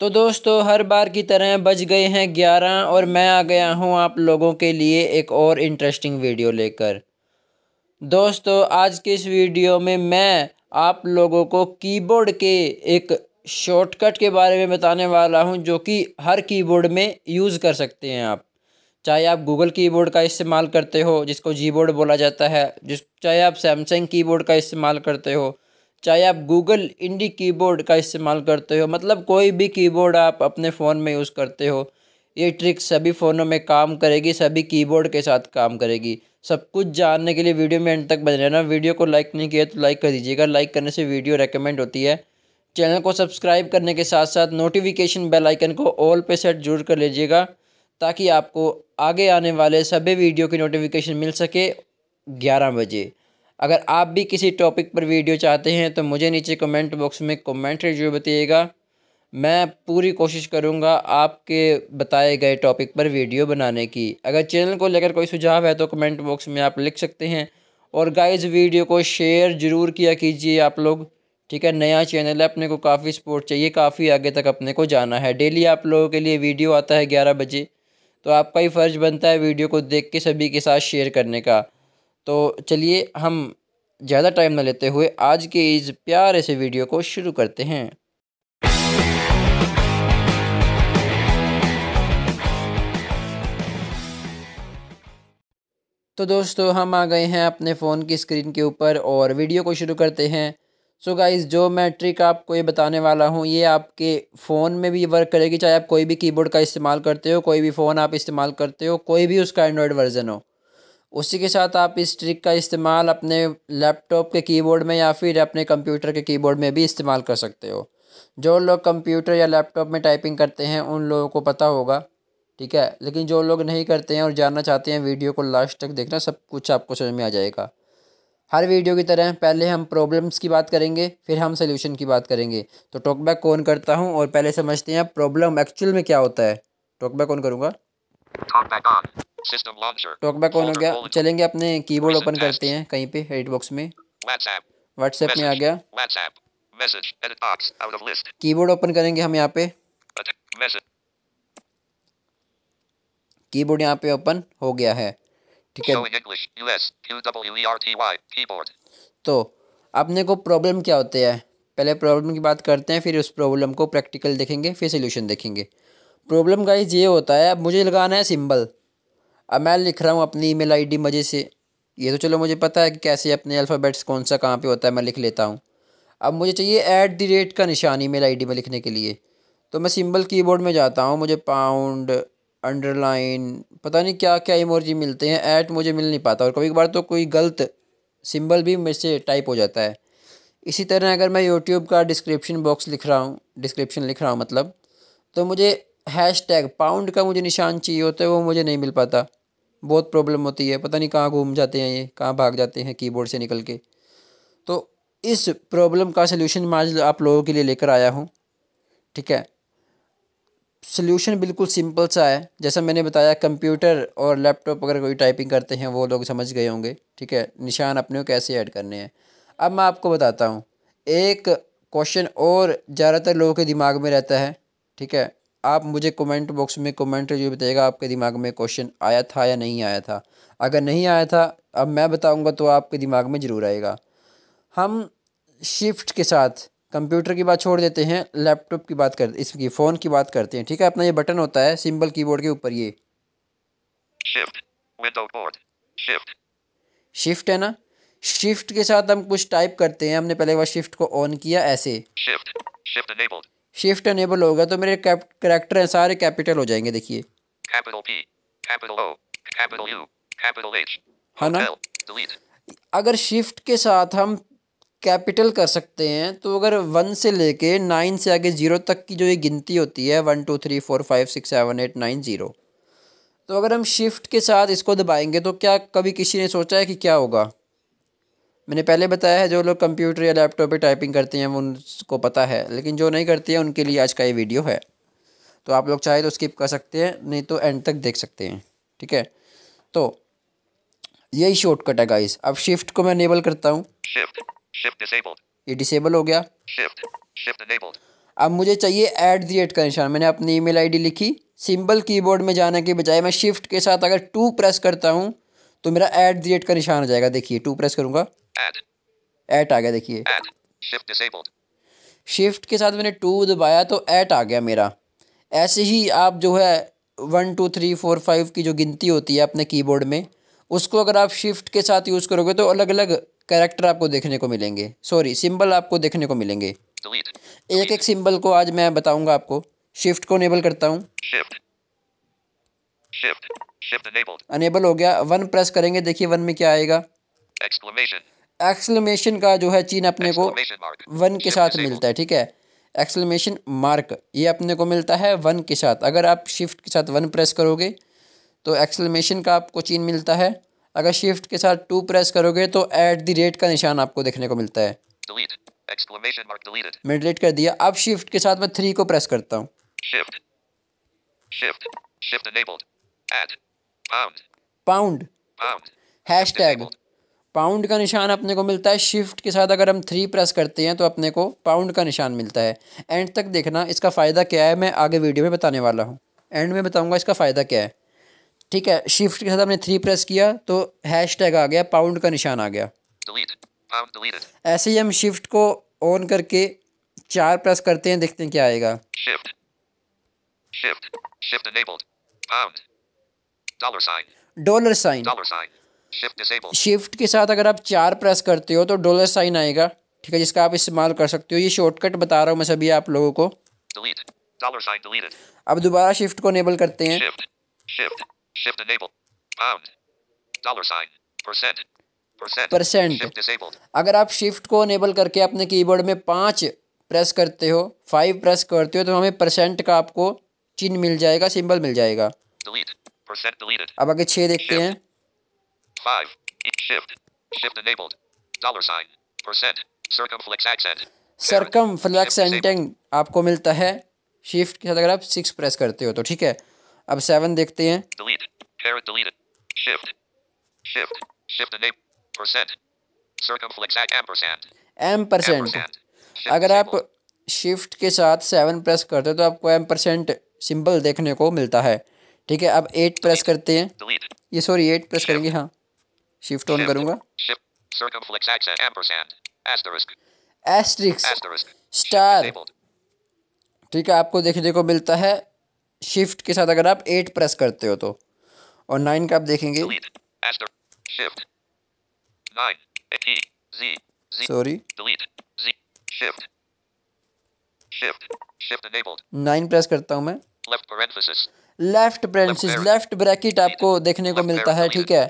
तो दोस्तों हर बार की तरह बज गए हैं ग्यारह और मैं आ गया हूँ आप लोगों के लिए एक और इंटरेस्टिंग वीडियो लेकर दोस्तों आज के इस वीडियो में मैं आप लोगों को कीबोर्ड के एक शॉर्टकट के बारे में बताने वाला हूं जो कि हर कीबोर्ड में यूज़ कर सकते हैं आप चाहे आप गूगल कीबोर्ड का इस्तेमाल करते हो जिसको जी बोर्ड बोला जाता है जिस चाहे आप सैमसंग कीबोर्ड का इस्तेमाल करते हो चाहे आप गूगल इंडी कीबोर्ड का इस्तेमाल करते हो मतलब कोई भी कीबोर्ड आप अपने फ़ोन में यूज़ करते हो ये ट्रिक सभी फ़ोनों में काम करेगी सभी कीबोर्ड के साथ काम करेगी सब कुछ जानने के लिए वीडियो में एंड तक बने रहना वीडियो को लाइक नहीं किया तो लाइक कर दीजिएगा लाइक करने से वीडियो रेकमेंड होती है चैनल को सब्सक्राइब करने के साथ साथ नोटिफिकेशन बेल आइकन को ऑल पे सेट जरूर कर लीजिएगा ताकि आपको आगे आने वाले सभी वीडियो की नोटिफिकेशन मिल सके ग्यारह बजे अगर आप भी किसी टॉपिक पर वीडियो चाहते हैं तो मुझे नीचे कमेंट बॉक्स में कमेंट जरूर बताइएगा मैं पूरी कोशिश करूँगा आपके बताए गए टॉपिक पर वीडियो बनाने की अगर चैनल को लेकर कोई सुझाव है तो कमेंट बॉक्स में आप लिख सकते हैं और गाइज वीडियो को शेयर ज़रूर किया कीजिए आप लोग ठीक है नया चैनल है अपने को काफ़ी सपोर्ट चाहिए काफ़ी आगे तक अपने को जाना है डेली आप लोगों के लिए वीडियो आता है ग्यारह बजे तो आपका ही फ़र्ज़ बनता है वीडियो को देख के सभी के साथ शेयर करने का तो चलिए हम ज़्यादा टाइम ना लेते हुए आज के इस प्यारे से वीडियो को शुरू करते हैं तो दोस्तों हम आ गए हैं अपने फ़ोन की स्क्रीन के ऊपर और वीडियो को शुरू करते हैं सो so गाइस जो मैं ट्रिक आपको ये बताने वाला हूँ ये आपके फ़ोन में भी वर्क करेगी चाहे आप कोई भी कीबोर्ड का इस्तेमाल करते हो कोई भी फ़ोन आप इस्तेमाल करते हो कोई भी उसका एंड्रॉयड वर्जन हो उसी के साथ आप इस ट्रिक का इस्तेमाल अपने लैपटॉप के कीबोर्ड में या फिर अपने कंप्यूटर के कीबोर्ड में भी इस्तेमाल कर सकते हो जो लोग कंप्यूटर या लैपटॉप में टाइपिंग करते हैं उन लोगों को पता होगा ठीक है लेकिन जो लोग नहीं करते हैं और जानना चाहते हैं वीडियो को लास्ट तक देखना सब कुछ आपको समझ में आ जाएगा हर वीडियो की तरह पहले हम प्रॉब्लम्स की बात करेंगे फिर हम सोल्यूशन की बात करेंगे तो टॉकबैक कौन करता हूँ और पहले समझते हैं प्रॉब्लम एक्चुअल में क्या होता है टॉकबैक कौन करूँगा टॉकबैक तो ऑन हो गया चलेंगे अपने कीबोर्ड ओपन करते हैं कहीं पे एडिट बॉक्स में व्हाट्सएप में आ गया कीबोर्ड ओपन करेंगे हम यहाँ पे कीबोर्ड यहाँ पे ओपन हो गया है ठीक है e तो अपने को प्रॉब्लम क्या होते हैं पहले प्रॉब्लम की बात करते हैं फिर उस प्रॉब्लम को प्रैक्टिकल देखेंगे फिर सोल्यूशन देखेंगे प्रॉब्लम का ये होता है अब मुझे लगाना है सिंबल अब मैं लिख रहा हूँ अपनी ईमेल आईडी मज़े से ये तो चलो मुझे पता है कि कैसे अपने अल्फ़ाबेट्स कौन सा कहाँ पे होता है मैं लिख लेता हूँ अब मुझे चाहिए ऐट दी रेट का निशान ई मेल आई में लिखने के लिए तो मैं सिंबल कीबोर्ड में जाता हूँ मुझे पाउंड अंडरलाइन पता नहीं क्या क्या इमोजी मिलते हैं ऐट मुझे मिल नहीं पाता और कभी कभार तो कोई गलत सिंबल भी मेरे से टाइप हो जाता है इसी तरह अगर मैं यूट्यूब का डिस्क्रिप्शन बॉक्स लिख रहा हूँ डिस्क्रिप्शन लिख रहा हूँ मतलब तो मुझे हैश टैग पाउंड का मुझे निशान चाहिए होता है वो मुझे नहीं मिल पाता बहुत प्रॉब्लम होती है पता नहीं कहाँ घूम जाते हैं ये कहाँ भाग जाते हैं कीबोर्ड से निकल के तो इस प्रॉब्लम का सलूशन मैं आज आप लोगों के लिए लेकर आया हूँ ठीक है सलूशन बिल्कुल सिंपल सा है जैसा मैंने बताया कंप्यूटर और लैपटॉप अगर कोई टाइपिंग करते हैं वो लोग समझ गए होंगे ठीक है निशान अपने को कैसे ऐड करने हैं अब मैं आपको बताता हूँ एक क्वेश्चन और ज़्यादातर लोगों के दिमाग में रहता है ठीक है आप मुझे कमेंट बॉक्स में कमेंट जो बताइएगा आपके दिमाग में क्वेश्चन आया था या नहीं आया था अगर नहीं आया था अब मैं बताऊंगा तो आपके दिमाग में ज़रूर आएगा हम शिफ्ट के साथ कंप्यूटर की बात छोड़ देते हैं लैपटॉप की बात करते इसकी फ़ोन की बात करते हैं ठीक है अपना ये बटन होता है सिंबल कीबोर्ड के ऊपर ये शिफ्ट है ना शिफ्ट के साथ हम कुछ टाइप करते हैं हमने पहले एक बार शिफ्ट को ऑन किया ऐसे shift, shift शिफ्ट अनेबल होगा तो मेरे करेक्टर हैं सारे कैपिटल हो जाएंगे देखिए है हाँ ना अगर शिफ्ट के साथ हम कैपिटल कर सकते हैं तो अगर वन से लेके नाइन से आगे ज़ीरो तक की जो ये गिनती होती है one two three four five six seven eight nine zero तो अगर हम शिफ्ट के साथ इसको दबाएंगे तो क्या कभी किसी ने सोचा है कि क्या होगा मैंने पहले बताया है जो लोग कंप्यूटर या लैपटॉप पे टाइपिंग करते हैं वो उनको पता है लेकिन जो नहीं करते हैं उनके लिए आज का ये वीडियो है तो आप लोग चाहे तो स्किप कर सकते हैं नहीं तो एंड तक देख सकते हैं ठीक है तो यही शॉर्टकट है गाइस अब शिफ्ट को मैं इनेबल करता हूँ ये डिसेबल हो गया shift, shift अब मुझे चाहिए ऐड दी एट का निशान मैंने अपनी ईमेल आईडी लिखी सिंपल कीबोर्ड में जाने के बजाय मैं शिफ्ट के साथ अगर टू प्रेस करता हूँ तो मेरा ऐड दी एट का निशान आ जाएगा देखिए टू प्रेस करूँगा ऐट आ गया देखिए शिफ्ट के साथ मैंने टू दबाया तो ऐट आ गया मेरा ऐसे ही आप जो है one two three four five की जो गिनती होती है अपने कीबोर्ड में उसको अगर आप शिफ्ट के साथ यूज़ करोगे तो अलग अलग करेक्टर आपको देखने को मिलेंगे सॉरी सिंबल आपको देखने को मिलेंगे एक एक सिंबल को आज मैं बताऊंगा आपको शिफ्ट को नेबल करता हूँ Shift. Shift enabled. Enable हो गया वन प्रेस करेंगे देखिए वन में क्या आएगा Exclamation. एक्सलमेशन का जो है चीन अपने को वन के साथ मिलता है ठीक है एक्सलमेशन मार्क ये अपने को मिलता है वन के साथ अगर आप शिफ्ट के साथ वन प्रेस करोगे तो एक्सलमेशन का आपको चीन मिलता है अगर शिफ्ट के साथ टू प्रेस करोगे तो एट द रेट का निशान आपको देखने को मिलता है मैं डिलीट कर दिया अब शिफ्ट के साथ मैं थ्री को प्रेस करता हूँ at pound hashtag pound का निशान अपने को मिलता है शिफ्ट के साथ अगर हम थ्री प्रेस करते हैं तो अपने को पाउंड का निशान मिलता है एंड तक देखना इसका फ़ायदा क्या है मैं आगे वीडियो में बताने वाला हूँ एंड में बताऊँगा इसका फ़ायदा क्या है ठीक है शिफ्ट के साथ हमने थ्री प्रेस किया तो हैश टैग आ गया पाउंड का निशान आ गया ऐसे ही हम शिफ्ट को ऑन करके चार प्रेस करते हैं देखते हैं क्या आएगा shift, shift, shift dollar sign shift के साथ अगर आप चार प्रेस करते हो तो डॉलर साइन आएगा ठीक है जिसका आप इस्तेमाल कर सकते हो ये शॉर्टकट बता रहा हूँ मैं सभी आप लोगों को अब दोबारा शिफ्ट को इनेबल करते हैं परसेंट अगर आप शिफ्ट को इनेबल करके अपने कीबोर्ड में पाँच प्रेस करते हो फाइव प्रेस करते हो तो हमें परसेंट का आपको चिन्ह मिल जाएगा सिंबल मिल जाएगा Delete. अब आगे छः देखते shift. हैं Five. Shift. Shift enabled. Dollar sign. Percent. Circumflex accent. Circumflex accent आपको मिलता है शिफ्ट के साथ अगर आप सिक्स प्रेस करते हो तो ठीक है अब सेवन देखते हैं delete. Delete. Shift. Shift. Shift enable. Percent. Circumflex ampersand. Ampersand. अगर आप शिफ्ट के साथ सेवन प्रेस करते हो तो आपको एम परसेंट सिंबल देखने को मिलता है ठीक है अब एट प्रेस करते हैं ये सॉरी एट प्रेस करेंगे हाँ शिफ्ट ऑन करूँगा एस्ट्रिक्स स्टार ठीक है आपको देखने को मिलता है शिफ्ट के साथ अगर आप एट प्रेस करते हो तो और नाइन का आप देखेंगे सॉरी नाइन प्रेस करता हूँ मैं लेफ्ट ब्रेंचेस लेफ्ट ब्रैकेट आपको देखने को मिलता है ठीक है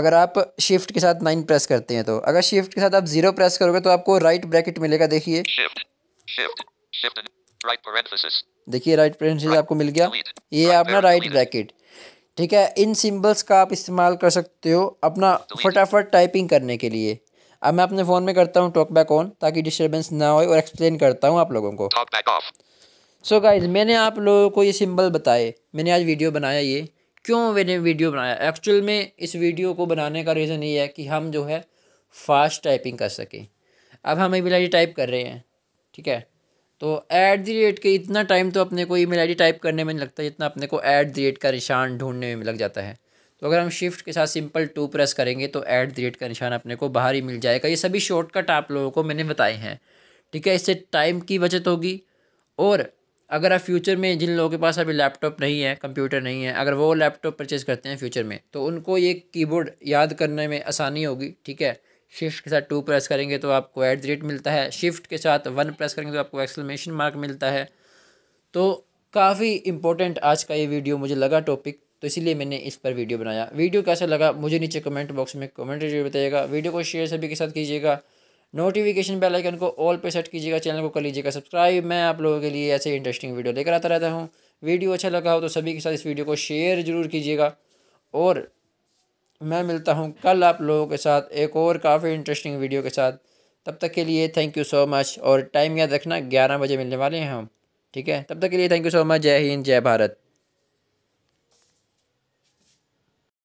अगर आप शिफ्ट के साथ नाइन प्रेस करते हैं तो अगर शिफ्ट के साथ आप जीरो प्रेस करोगे तो आपको राइट ब्रैकेट मिलेगा देखिए देखिए राइट पेरेंसिस आपको मिल गया ये अपना राइट ब्रैकेट ठीक है इन सिंबल्स का आप इस्तेमाल कर सकते हो अपना फटाफट टाइपिंग करने के लिए अब मैं अपने फ़ोन में करता हूँ टॉक बैक ऑन ताकि डिस्टर्बेंस ना हो और एक्सप्लेन करता हूँ आप लोगों को सो so गाइज मैंने आप लोगों को ये सिंबल बताए मैंने आज वीडियो बनाया ये क्यों मैंने वीडियो बनाया एक्चुअल में इस वीडियो को बनाने का रीज़न ये है कि हम जो है फास्ट टाइपिंग कर सकें अब हम ई मेल आई टाइप कर रहे हैं ठीक है तो ऐट द रेट के इतना टाइम तो अपने को ई मेल आई टाइप करने में नहीं लगता जितना अपने को ऐट द रेट का निशान ढूंढने में लग जाता है तो अगर हम शिफ्ट के साथ सिंपल टू प्रेस करेंगे तो ऐट द रेट का निशान अपने को बाहर ही मिल जाएगा ये सभी शॉर्टकट आप लोगों को मैंने बताए हैं ठीक है इससे टाइम की बचत होगी और अगर आप फ्यूचर में जिन लोगों के पास अभी लैपटॉप नहीं है कंप्यूटर नहीं है अगर वो लैपटॉप परचेज करते हैं फ्यूचर में तो उनको ये कीबोर्ड याद करने में आसानी होगी ठीक है शिफ्ट के साथ टू प्रेस करेंगे तो आपको एट द रेट मिलता है शिफ्ट के साथ वन प्रेस करेंगे तो आपको एक्सलमेशन मार्क मिलता है तो काफ़ी इंपॉर्टेंट आज का ये वीडियो मुझे लगा टॉपिक तो इसीलिए मैंने इस पर वीडियो बनाया वीडियो कैसा लगा मुझे नीचे कमेंट बॉक्स में कमेंट जरूर बताइएगा वीडियो को शेयर सभी के साथ कीजिएगा नोटिफिकेशन बेल आइकन को ऑल पे सेट कीजिएगा चैनल को कर लीजिएगा सब्सक्राइब मैं आप लोगों के लिए ऐसे इंटरेस्टिंग वीडियो लेकर आता रहता हूँ वीडियो अच्छा लगा हो तो सभी के साथ इस वीडियो को शेयर ज़रूर कीजिएगा और मैं मिलता हूँ कल आप लोगों के साथ एक और काफ़ी इंटरेस्टिंग वीडियो के साथ तब तक के लिए थैंक यू सो मच और टाइम याद रखना ग्यारह बजे मिलने वाले हैं हम ठीक है तब तक के लिए थैंक यू सो मच जय हिंद जय भारत